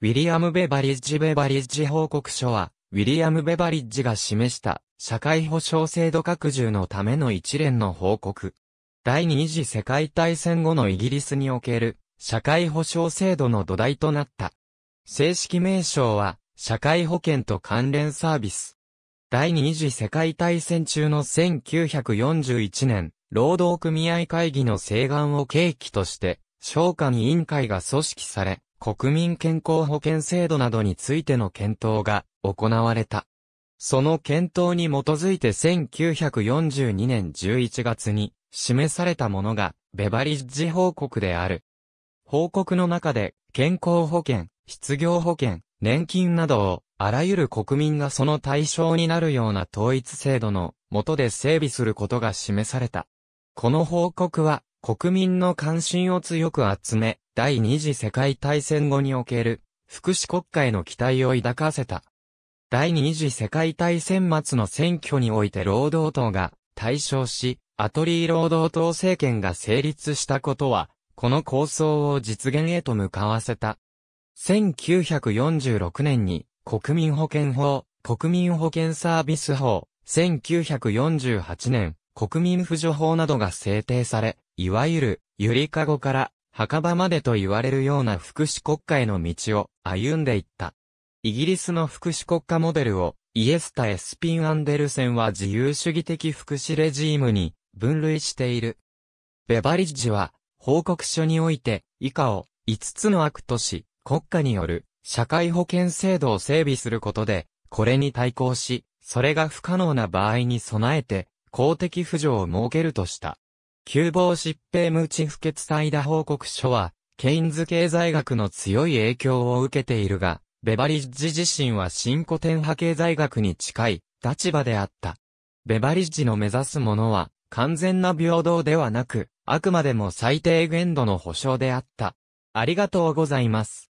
ウィリアム・ベバリッジ・ベバリッジ報告書は、ウィリアム・ベバリッジが示した社会保障制度拡充のための一連の報告。第二次世界大戦後のイギリスにおける社会保障制度の土台となった。正式名称は社会保険と関連サービス。第二次世界大戦中の1941年、労働組合会議の請願を契機として、商管委員会が組織され、国民健康保険制度などについての検討が行われた。その検討に基づいて1942年11月に示されたものがベバリッジ報告である。報告の中で健康保険、失業保険、年金などをあらゆる国民がその対象になるような統一制度の下で整備することが示された。この報告は国民の関心を強く集め、第二次世界大戦後における福祉国家への期待を抱かせた。第二次世界大戦末の選挙において労働党が対象し、アトリー労働党政権が成立したことは、この構想を実現へと向かわせた。1946年に国民保険法、国民保険サービス法、1948年国民扶助法などが制定され、いわゆるゆりかごから墓場までと言われるような福祉国家への道を歩んでいった。イギリスの福祉国家モデルをイエスタ・エスピン・アンデルセンは自由主義的福祉レジームに分類している。ベバリッジは報告書において以下を5つの悪とし国家による社会保険制度を整備することでこれに対抗しそれが不可能な場合に備えて公的扶助を設けるとした。急防疾病無知不欠最大報告書は、ケインズ経済学の強い影響を受けているが、ベバリッジ自身は新古典派経済学に近い立場であった。ベバリッジの目指すものは、完全な平等ではなく、あくまでも最低限度の保障であった。ありがとうございます。